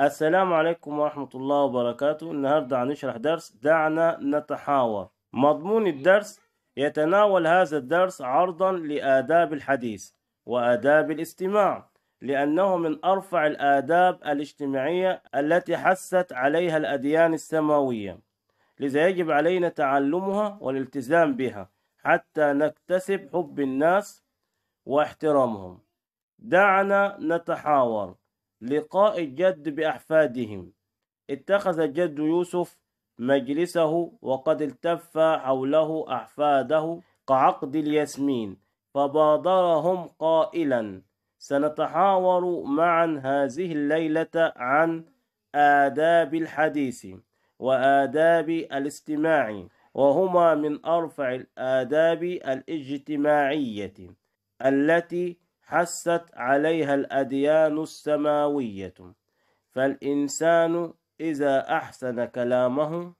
السلام عليكم ورحمة الله وبركاته النهاردة هنشرح درس دعنا نتحاور مضمون الدرس يتناول هذا الدرس عرضا لآداب الحديث وآداب الاستماع لأنه من أرفع الآداب الاجتماعية التي حثت عليها الأديان السماوية لذا يجب علينا تعلمها والالتزام بها حتى نكتسب حب الناس واحترامهم دعنا نتحاور لقاء الجد بأحفادهم اتخذ جد يوسف مجلسه وقد التف حوله أحفاده كعقد الياسمين فبادرهم قائلا سنتحاور معا هذه الليلة عن آداب الحديث وآداب الاستماع وهما من أرفع الآداب الاجتماعية التي حست عليها الأديان السماوية فالإنسان إذا أحسن كلامه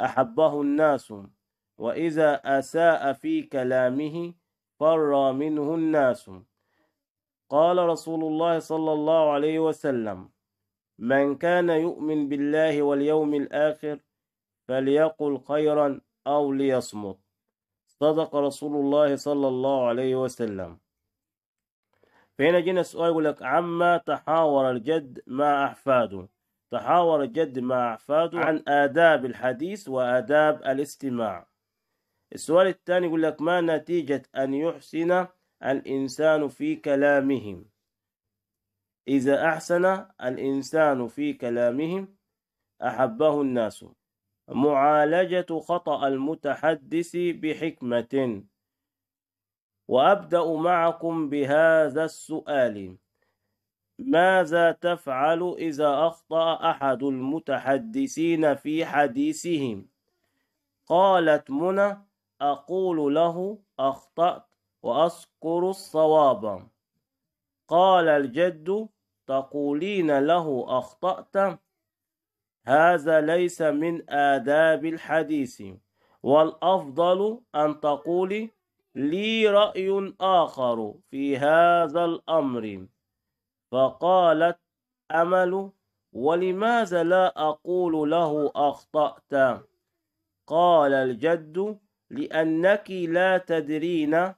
أحبه الناس وإذا أساء في كلامه فر منه الناس قال رسول الله صلى الله عليه وسلم من كان يؤمن بالله واليوم الآخر فليقل خيرا أو ليصمت صدق رسول الله صلى الله عليه وسلم فهنا جينا السؤال يقول لك عما تحاور الجد مع أحفاده تحاور الجد مع أحفاده عن آداب الحديث وآداب الاستماع السؤال الثاني يقول لك ما نتيجة أن يحسن الإنسان في كلامهم إذا أحسن الإنسان في كلامهم أحبه الناس معالجة خطأ المتحدث بحكمة وأبدأ معكم بهذا السؤال ماذا تفعل إذا أخطأ أحد المتحدثين في حديثهم؟ قالت منى أقول له أخطأت وأذكر الصواب قال الجد تقولين له أخطأت هذا ليس من آداب الحديث والأفضل أن تقولي لي رأي آخر في هذا الأمر فقالت أمل ولماذا لا أقول له أخطأت قال الجد لأنك لا تدرين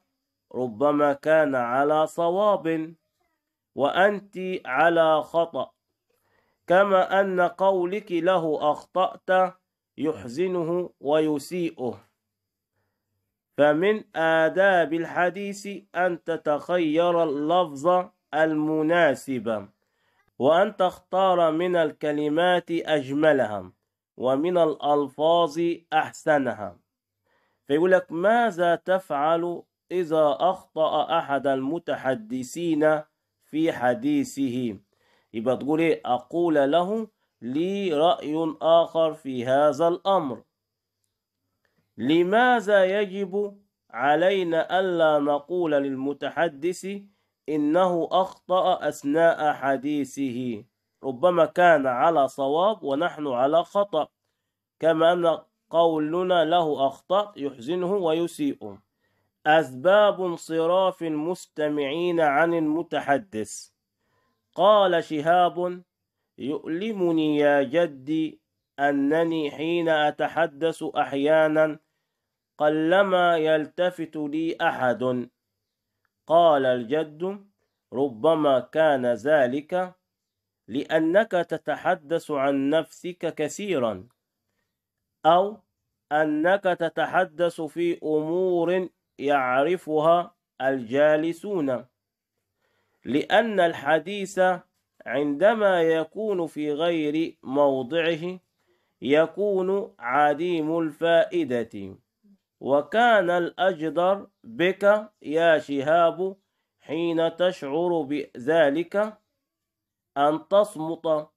ربما كان على صواب وأنت على خطأ كما أن قولك له أخطأت يحزنه ويسيئه فمن آداب الحديث أن تتخير اللفظ المناسب وأن تختار من الكلمات أجملها ومن الألفاظ أحسنها فيقول لك ماذا تفعل إذا أخطأ أحد المتحدثين في حديثه يبقى تقول إيه؟ أقول له لي رأي آخر في هذا الأمر لماذا يجب علينا ألا نقول للمتحدث إنه أخطأ أثناء حديثه ربما كان على صواب ونحن على خطأ كما أن قولنا له أخطأ يحزنه ويسيئه أسباب انصراف المستمعين عن المتحدث قال شهاب يؤلمني يا جدي أنني حين أتحدث أحيانا قلما يلتفت لي أحد قال الجد ربما كان ذلك لأنك تتحدث عن نفسك كثيرا أو أنك تتحدث في أمور يعرفها الجالسون لأن الحديث عندما يكون في غير موضعه يكون عديم الفائدة وكان الأجدر بك يا شهاب حين تشعر بذلك أن تصمت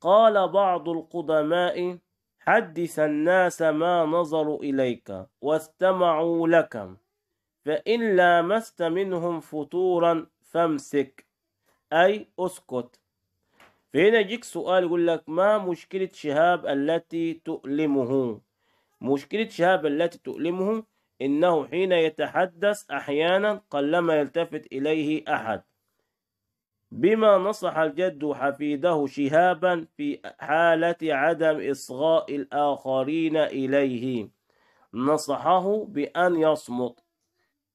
قال بعض القدماء حدث الناس ما نظروا إليك واستمعوا لك فإن لامست منهم فتورا فامسك أي أسكت فهنا يجيك سؤال يقول لك ما مشكلة شهاب التي تؤلمه مشكلة شهاب التي تؤلمه إنه حين يتحدث أحيانا قلما يلتفت إليه أحد بما نصح الجد حفيده شهابا في حالة عدم إصغاء الآخرين إليه نصحه بأن يصمت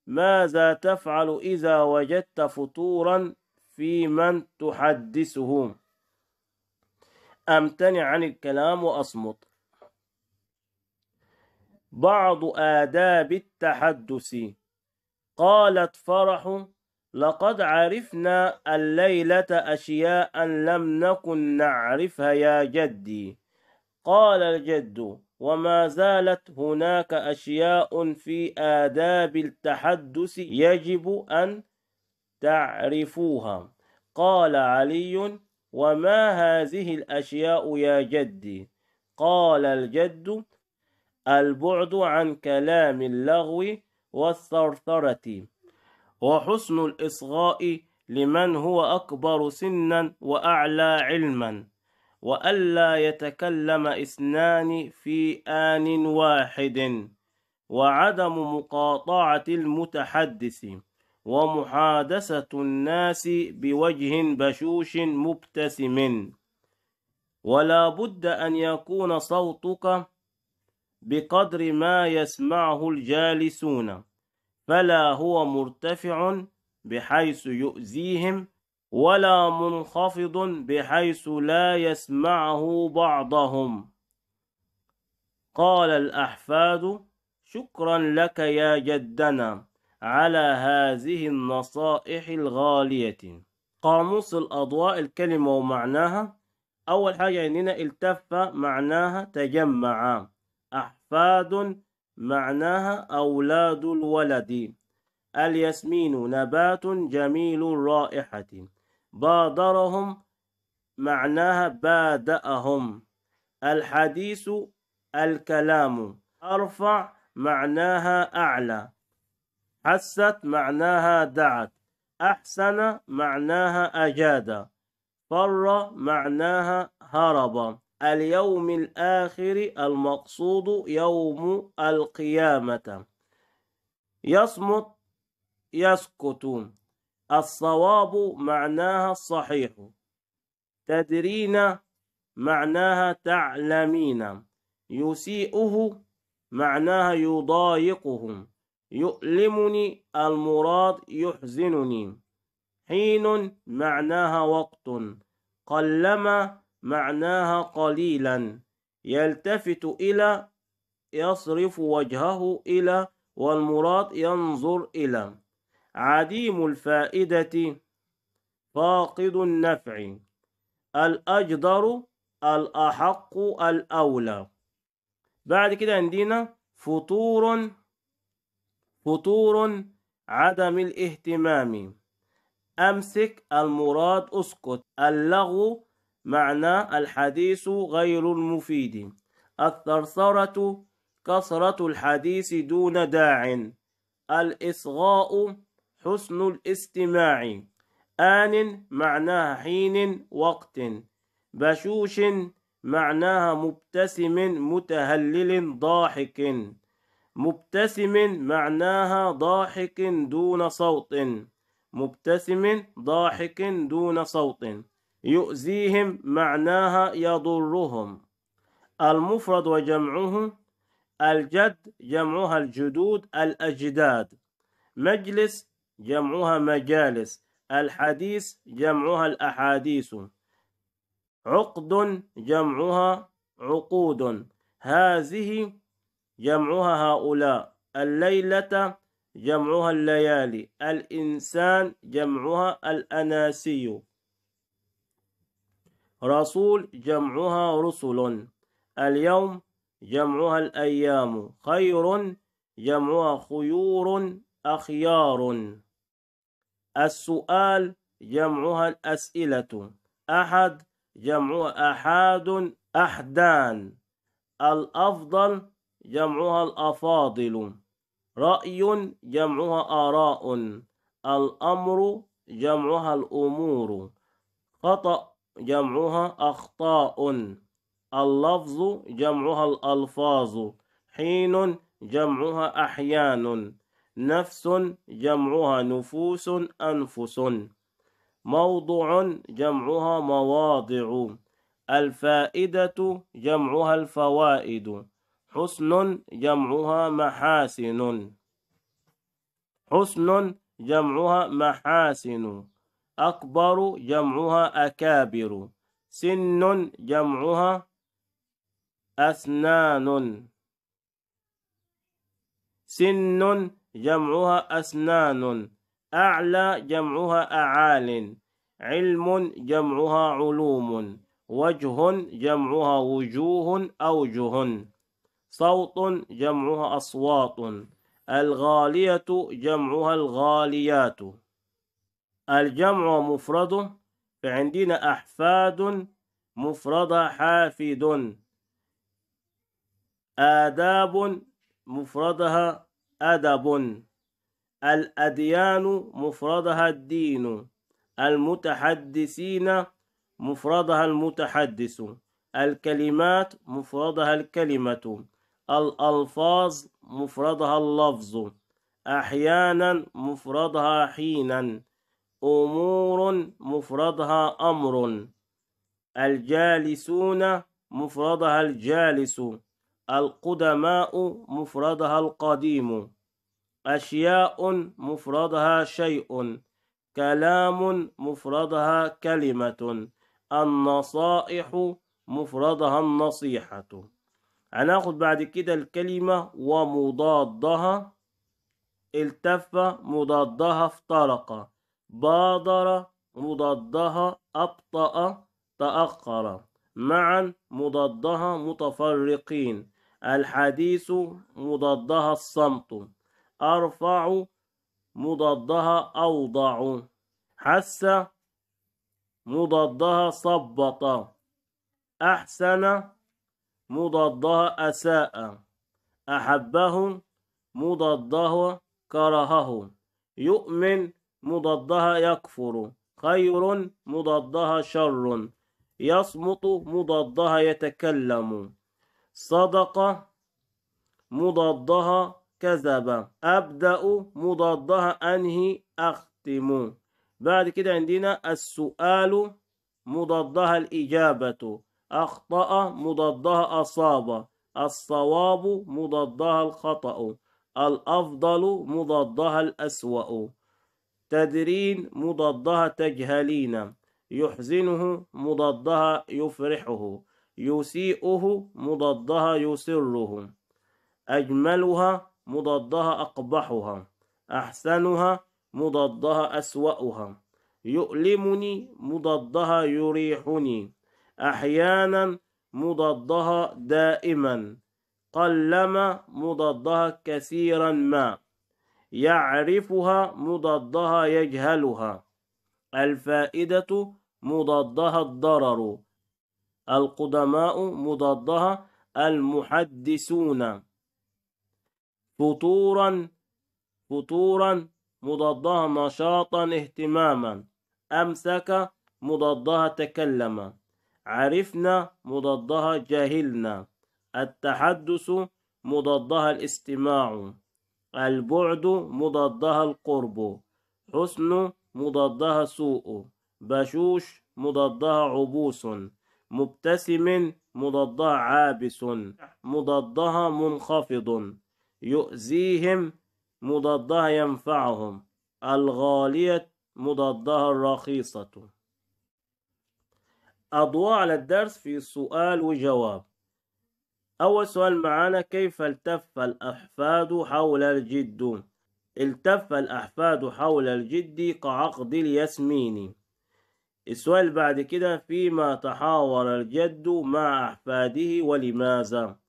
ماذا تفعل إذا وجدت فطورا في من تحدثه أمتنع عن الكلام وأصمت بعض آداب التحدث قالت فرح لقد عرفنا الليلة أشياء لم نكن نعرفها يا جدي قال الجد وما زالت هناك أشياء في آداب التحدث يجب أن تعرفوها قال علي وما هذه الأشياء يا جدي قال الجد البعد عن كلام اللغو والثرثرة وحسن الإصغاء لمن هو أكبر سنا وأعلى علما وألا يتكلم اثنان في آن واحد وعدم مقاطعة المتحدث ومحادثة الناس بوجه بشوش مبتسم ولا بد أن يكون صوتك بقدر ما يسمعه الجالسون فلا هو مرتفع بحيث يؤذيهم ولا منخفض بحيث لا يسمعه بعضهم قال الأحفاد شكرا لك يا جدنا على هذه النصائح الغالية قاموس الأضواء الكلمة ومعناها أول حاجة عندنا التف معناها تجمع أحفاد معناها أولاد الولد الياسمين نبات جميل الرائحة بادرهم معناها بادأهم الحديث الكلام أرفع معناها أعلى حست معناها دعت أحسن معناها أجاد فر معناها هرب اليوم الآخر المقصود يوم القيامة يصمت يسكت الصواب معناها الصحيح تدرين معناها تعلمين يسيئه معناها يضايقهم يؤلمني المراد يحزنني حين معناها وقت قلما معناها قليلا يلتفت إلى يصرف وجهه إلى والمراد ينظر إلى عديم الفائدة فاقد النفع الأجدر الأحق الأولى بعد كده عندنا فطور فطور عدم الاهتمام أمسك المراد أسكت اللغو معنى الحديث غير المفيد الثرثرة كثرة الحديث دون داع الإصغاء حسن الاستماع آن معناها حين وقت بشوش معناها مبتسم متهلل ضاحك مبتسم معناها ضاحك دون صوت مبتسم ضاحك دون صوت يؤذيهم معناها يضرهم المفرد وجمعه الجد جمعها الجدود الأجداد مجلس جمعها مجالس الحديث جمعها الأحاديث عقد جمعها عقود هذه جمعها هؤلاء الليلة جمعها الليالي الإنسان جمعها الأناسي رسول جمعها رسل اليوم جمعها الأيام خير جمعها خيور أخيار السؤال جمعها الأسئلة أحد جمعها أحد أحدان الأفضل جمعها الأفاضل رأي جمعها آراء الأمر جمعها الأمور خطأ جمعها أخطاء اللفظ جمعها الألفاظ حين جمعها أحيان نفس جمعها نفوس أنفس موضع جمعها مواضع الفائدة جمعها الفوائد حسن جمعها محاسن حسن جمعها محاسن أكبر جمعها أكابر سن جمعها أسنان سن جمعها أسنان أعلى جمعها أعال علم جمعها علوم وجه جمعها وجوه أوجه صوت جمعها أصوات الغالية جمعها الغاليات الجمع مفرده فعندنا أحفاد مفرد حافد آداب مفردها أدب الأديان مفردها الدين المتحدثين مفردها المتحدث الكلمات مفردها الكلمة الألفاظ مفردها اللفظ أحيانا مفردها حينا أمور مفردها أمر الجالسون مفردها الجالس القدماء مفردها القديم أشياء مفردها شيء كلام مفردها كلمة النصائح مفردها النصيحة هناخد بعد كده الكلمة ومضادها التف مضادها افترق بادر مضادها أبطأ تأخر معا مضادها متفرقين الحديث مضادها الصمت أرفع مضادها أوضع حس مضادها صبط أحسن مضادها أساء أحبه مضادها كرهه يؤمن مضادها يكفر خير مضادها شر يصمت مضادها يتكلم صدق مضادها كذب أبدأ مضادها أنهي أختم بعد كده عندنا السؤال مضادها الإجابة أخطأ مضادها أصاب الصواب مضادها الخطأ الأفضل مضادها الأسوأ تدرين مضادها تجهلين يحزنه مضادها يفرحه يسيئه مضادها يسره أجملها مضادها أقبحها أحسنها مضادها أسوأها يؤلمني مضادها يريحني أحيانا مضادها دائما قلما مضادها كثيرا ما يعرفها مضادها يجهلها الفائدة مضادها الضرر القدماء مضادها المحدثون فطورا فطورا مضادها نشاطا اهتماما أمسك مضادها تكلم عرفنا مضادها جهلنا التحدث مضادها الاستماع البعد مضادها القرب حسن مضادها سوء بشوش مضادها عبوس مبتسم مضادها عابس مضادها منخفض يؤذيهم مضادها ينفعهم الغالية مضادها الرخيصة أضواء على الدرس في سؤال وجواب أول سؤال معانا كيف التف الأحفاد حول الجد التف الأحفاد حول الجد كعقد الياسمين السؤال بعد كده فيما تحاور الجد مع أحفاده ولماذا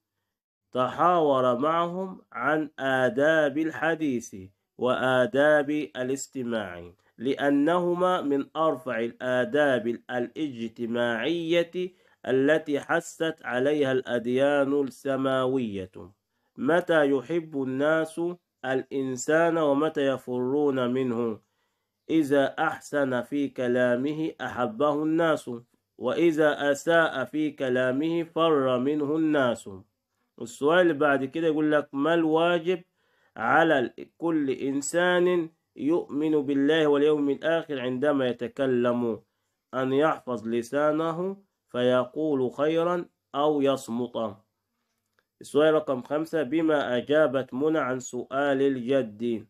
تحاور معهم عن آداب الحديث وآداب الاستماع لأنهما من أرفع الآداب الاجتماعية التي حست عليها الأديان السماوية متى يحب الناس الإنسان ومتى يفرون منه إذا أحسن في كلامه أحبه الناس وإذا أساء في كلامه فر منه الناس السؤال بعد كده يقول لك ما الواجب على كل إنسان يؤمن بالله واليوم الآخر عندما يتكلم أن يحفظ لسانه فيقول خيرا أو يصمت السؤال رقم خمسة بما أجابت منى عن سؤال الجد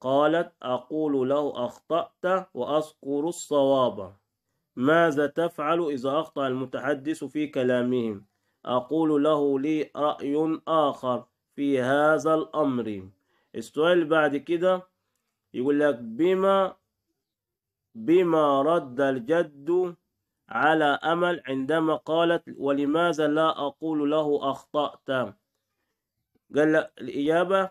قالت أقول له أخطأت وأذكر الصواب ماذا تفعل إذا أخطأ المتحدث في كلامهم أقول له لي رأي آخر في هذا الأمر السؤال بعد كده يقول لك بما بما رد الجد على أمل عندما قالت ولماذا لا أقول له أخطأت قال لك الإجابة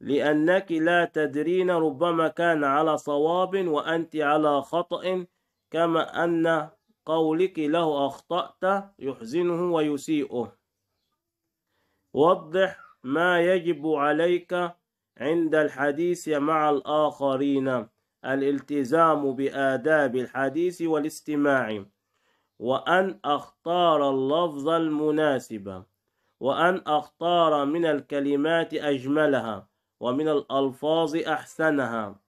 لأنك لا تدرين ربما كان على صواب وأنت على خطأ كما أن قولك له أخطأت يحزنه ويسيئه وضح ما يجب عليك عند الحديث مع الآخرين الالتزام بآداب الحديث والاستماع وأن أختار اللفظ المناسب وأن أختار من الكلمات أجملها ومن الألفاظ أحسنها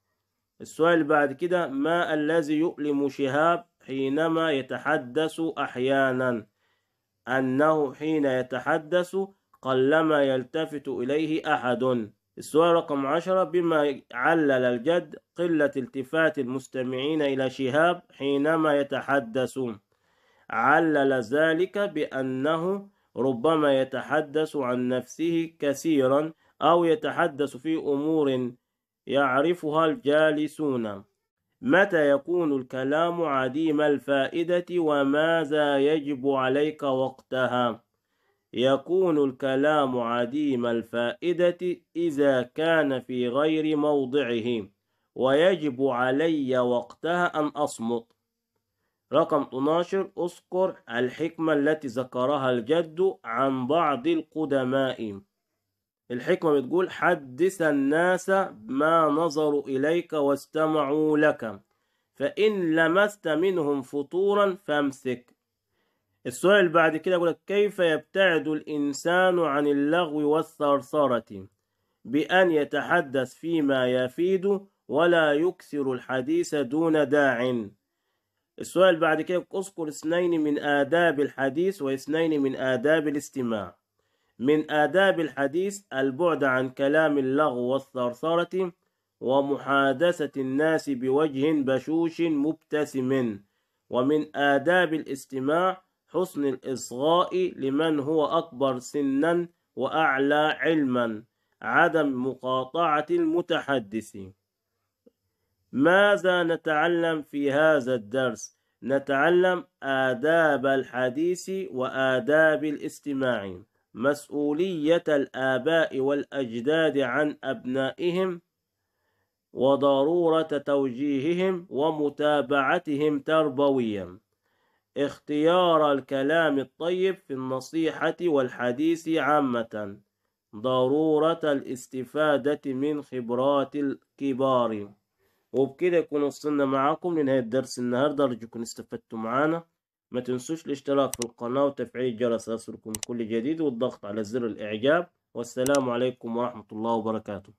السؤال بعد كده ما الذي يؤلم شهاب حينما يتحدث أحيانا أنه حين يتحدث قلما يلتفت إليه أحد السؤال رقم عشرة بما علل الجد قلة التفات المستمعين إلى شهاب حينما يتحدثون علل ذلك بأنه ربما يتحدث عن نفسه كثيرا أو يتحدث في أمور يعرفها الجالسون متى يكون الكلام عديم الفائدة وماذا يجب عليك وقتها يكون الكلام عديم الفائدة إذا كان في غير موضعه ويجب علي وقتها أن أصمت رقم 12 أذكر الحكمة التي ذكرها الجد عن بعض القدماء الحكمة بتقول حدث الناس ما نظروا إليك واستمعوا لك فإن لمست منهم فطورا فامسك السؤال اللي بعد كده يقول لك كيف يبتعد الإنسان عن اللغو والثرثرة بأن يتحدث فيما يفيد ولا يكثر الحديث دون داع السؤال بعد كده اذكر اثنين من آداب الحديث واثنين من آداب الاستماع من آداب الحديث البعد عن كلام اللغو والثرثرة ومحادثة الناس بوجه بشوش مبتسم ومن آداب الاستماع حسن الإصغاء لمن هو أكبر سنا وأعلى علما عدم مقاطعة المتحدث ماذا نتعلم في هذا الدرس؟ نتعلم آداب الحديث وآداب الاستماع مسؤولية الآباء والأجداد عن أبنائهم وضرورة توجيههم ومتابعتهم تربويا اختيار الكلام الطيب في النصيحة والحديث عامة ضرورة الاستفادة من خبرات الكبار وبكده يكون وصلنا معاكم لنهاية درس النهاردة أرجوكم استفدتوا معانا ما تنسوش الاشتراك في القناة وتفعيل الجرس ليصلكم كل جديد والضغط على زر الإعجاب والسلام عليكم ورحمة الله وبركاته